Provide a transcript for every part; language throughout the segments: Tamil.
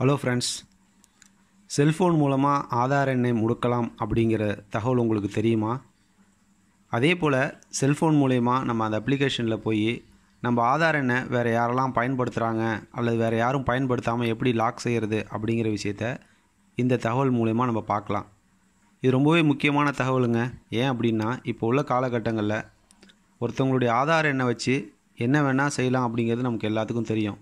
ஹலோ ஃப்ரெண்ட்ஸ் செல்ஃபோன் மூலமாக ஆதார் எண்ணை முடுக்கலாம் அப்படிங்கிற தகவல் உங்களுக்கு தெரியுமா அதே போல் செல்ஃபோன் மூலயமா நம்ம அந்த அப்ளிகேஷனில் போய் நம்ம ஆதார் எண்ணை வேறு யாரெல்லாம் பயன்படுத்துகிறாங்க அல்லது வேறு யாரும் பயன்படுத்தாமல் எப்படி லாக் செய்கிறது அப்படிங்கிற விஷயத்த இந்த தகவல் மூலயமா நம்ம பார்க்கலாம் இது ரொம்பவே முக்கியமான தகவலுங்க ஏன் அப்படின்னா இப்போ உள்ள காலகட்டங்களில் ஒருத்தவங்களுடைய ஆதார் எண்ணை வச்சு என்ன வேணால் செய்யலாம் அப்படிங்கிறது நமக்கு எல்லாத்துக்கும் தெரியும்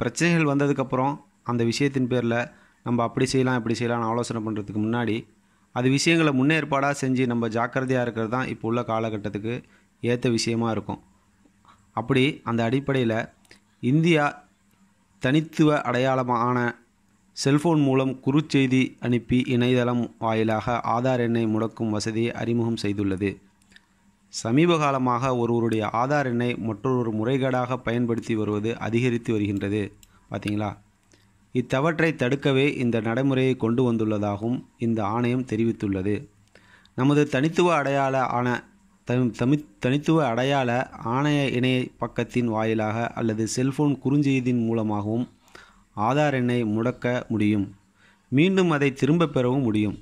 பிரச்சனைகள் வந்ததுக்கப்புறம் அந்த விஷயத்தின் பேரில் நம்ம அப்படி செய்யலாம் இப்படி செய்யலாம்னு ஆலோசனை பண்ணுறதுக்கு முன்னாடி அது விஷயங்களை முன்னேற்பாடாக செஞ்சு நம்ம ஜாக்கிரதையாக இருக்கிறது தான் இப்போ உள்ள காலகட்டத்துக்கு ஏற்ற விஷயமாக இருக்கும் அப்படி அந்த அடிப்படையில் இந்தியா தனித்துவ அடையாளமான செல்ஃபோன் மூலம் குறுச்செய்தி அனுப்பி இணையதளம் வாயிலாக ஆதார் எண்ணை முடக்கும் வசதியை அறிமுகம் செய்துள்ளது சமீப காலமாக ஒருவருடைய ஆதார் எண்ணை மற்றொரு முறைகேடாக பயன்படுத்தி வருவது அதிகரித்து வருகின்றது பார்த்தீங்களா இத்தவற்றை தடுக்கவே இந்த நடைமுறையை கொண்டு வந்துள்ளதாகவும் இந்த ஆணையம் தெரிவித்துள்ளது நமது தனித்துவ அடையாள ஆன தமி தனித்துவ அடையாள ஆணைய இணைய பக்கத்தின் வாயிலாக அல்லது செல்போன் குறுஞ்செய்தியின் மூலமாகவும் ஆதார் எண்ணை முடக்க முடியும் மீண்டும் அதை திரும்பப் பெறவும் முடியும்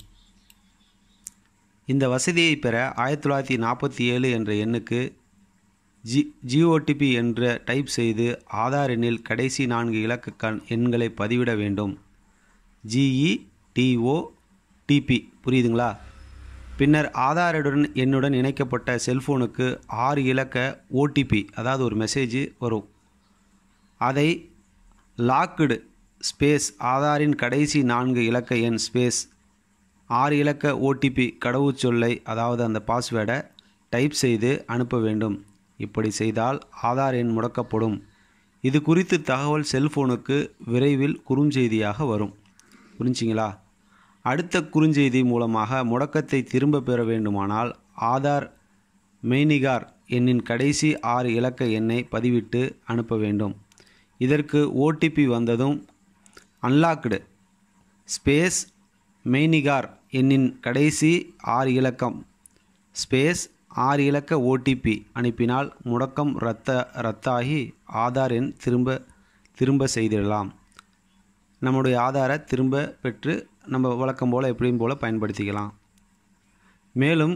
இந்த வசதியை பெற ஆயிரத்தி தொள்ளாயிரத்தி நாற்பத்தி ஏழு என்ற எண்ணுக்கு ஜி ஜிஓடிபி என்று டைப் செய்து ஆதார் எண்ணில் கடைசி நான்கு இலக்க எண்களை பதிவிட வேண்டும் ஜிஇ டிஓ டிபி புரியுதுங்களா பின்னர் ஆதாருடன் என்னுடன் இணைக்கப்பட்ட செல்ஃபோனுக்கு ஆறு இலக்க ஓடிபி அதாவது ஒரு மெசேஜ் வரும் அதை லாக்குடு ஸ்பேஸ் ஆதாரின் கடைசி நான்கு இலக்க எண் ஸ்பேஸ் ஆறு இலக்க ஓடிபி கடவுச்சொல்லை அதாவது அந்த பாஸ்வேர்டை டைப் செய்து அனுப்ப வேண்டும் இப்படி செய்தால் ஆதார் எண் முடக்கப்படும் இது குறித்து தகவல் செல்ஃபோனுக்கு விரைவில் குறுஞ்செய்தியாக வரும் புரிஞ்சிங்களா அடுத்த குறுஞ்செய்தி மூலமாக முடக்கத்தை திரும்ப பெற வேண்டுமானால் ஆதார் மெய்நிகார் எண்ணின் கடைசி ஆறு இலக்க எண்ணை பதிவிட்டு அனுப்ப வேண்டும் இதற்கு ஓடிபி வந்ததும் அன்லாக்டு ஸ்பேஸ் மெய்நிகார் எண்ணின் கடைசி ஆறு இலக்கம் ஸ்பேஸ் ஆறு இலக்க ஓடிபி அனுப்பினால் முடக்கம் ரத்த ரத்தாகி ஆதார் எண் திரும்ப திரும்ப செய்திடலாம் நம்முடைய ஆதாரை திரும்ப பெற்று நம்ம வழக்கம் போல் எப்படியும் போல் பயன்படுத்திக்கலாம் மேலும்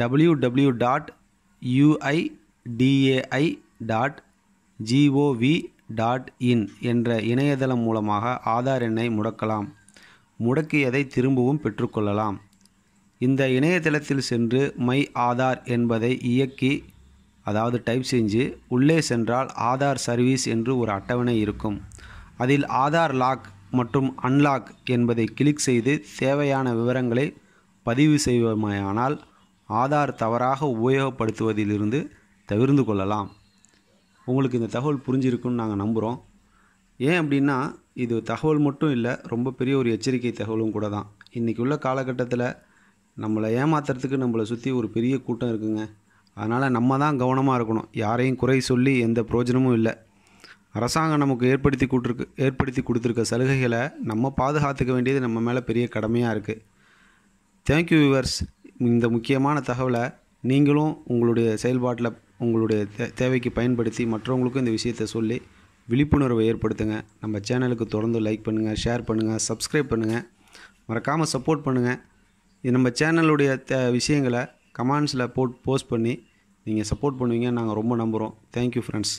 W W dot UIDAI dot GOV dot in என்ற இணையதளம் மூலமாக ஆதார் எண்ணை முடக்கலாம் முடக்கியதை திரும்பவும் பெற்றுக்கொள்ளலாம் இந்த இணையதளத்தில் சென்று மை ஆதார் என்பதை இயக்கி அதாவது டைப் செஞ்சு உள்ளே சென்றால் ஆதார் சர்வீஸ் என்று ஒரு அட்டவணை இருக்கும் அதில் ஆதார் லாக் மற்றும் அன்லாக் என்பதை கிளிக் செய்து தேவையான விவரங்களை பதிவு செய்வோமேயானால் ஆதார் தவறாக உபயோகப்படுத்துவதிலிருந்து தவிர்ந்து கொள்ளலாம் உங்களுக்கு இந்த தகவல் புரிஞ்சிருக்குன்னு நாங்கள் நம்புகிறோம் ஏன் அப்படின்னா இது தகவல் மட்டும் இல்லை ரொம்ப பெரிய ஒரு எச்சரிக்கை தகவலும் கூட தான் இன்றைக்கி உள்ள காலகட்டத்தில் நம்மளை ஏமாத்துறதுக்கு நம்மளை சுற்றி ஒரு பெரிய கூட்டம் இருக்குங்க அதனால் நம்ம தான் கவனமாக இருக்கணும் யாரையும் குறை சொல்லி எந்த பிரயோஜனமும் இல்லை அரசாங்கம் நமக்கு ஏற்படுத்தி கொடுத்துருக்கு ஏற்படுத்தி கொடுத்துருக்க சலுகைகளை நம்ம பாதுகாத்துக்க வேண்டியது நம்ம மேலே பெரிய கடமையாக இருக்குது தேங்க்யூ வியூவர்ஸ் இந்த முக்கியமான தகவலை நீங்களும் உங்களுடைய செயல்பாட்டில் உங்களுடைய தே தேவைக்கு பயன்படுத்தி மற்றவங்களுக்கும் இந்த விஷயத்தை சொல்லி விழிப்புணர்வை ஏற்படுத்துங்க நம்ம சேனலுக்கு தொடர்ந்து லைக் பண்ணுங்கள் ஷேர் பண்ணுங்கள் சப்ஸ்கிரைப் பண்ணுங்கள் மறக்காமல் சப்போர்ட் பண்ணுங்கள் இது நம்ம சேனலுடைய விஷயங்களை கமெண்ட்ஸில் போட் போஸ்ட் பண்ணி நீங்கள் சப்போர்ட் பண்ணுவீங்க நாங்கள் ரொம்ப நம்புகிறோம் தேங்க்யூ ஃப்ரெண்ட்ஸ்